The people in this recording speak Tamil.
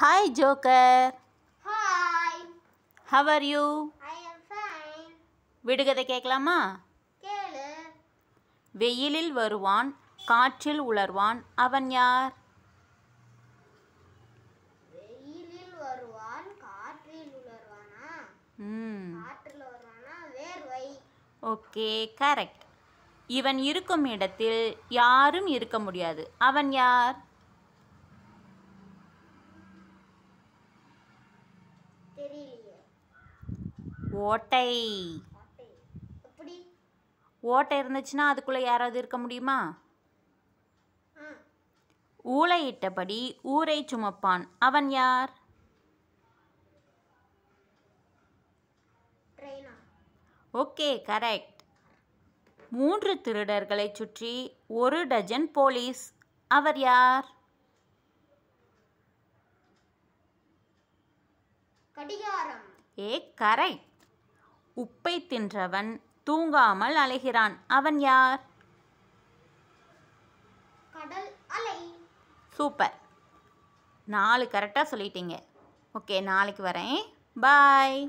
Hi joker Hi. How are you? I am fine. விடுகதை கேட்கலாமா கேளு வெயிலில் வருவான் காற்றில் உலர்வான் அவன் யார் வெயிலில் வருவான் காற்றில் உலர்வானா ம் காற்றில் வருவானா வேர்வை ஓகே கரெக்ட் இவன் இருக்கும் இடத்தில் யாரும் இருக்க முடியாது அவன் யார் ஓட்டை ஓட்டை இருந்துச்சுன்னா அதுக்குள்ளே யாராவது இருக்க முடியுமா ஊளையிட்டபடி ஊரை சுமப்பான் அவன் யார் ஓகே கரெக்ட் மூன்று திருடர்களை சுற்றி ஒரு டஜன் போலீஸ் அவர் யார் கடிகாரம் ஏ கரை உப்பை தின்றவன் தூங்காமல் அலைகிறான் அவன் யார் கடல் அலை சூப்பர் நாலு கரெக்டாக சொல்லிட்டீங்க ஓகே நாளைக்கு வரேன் பாய்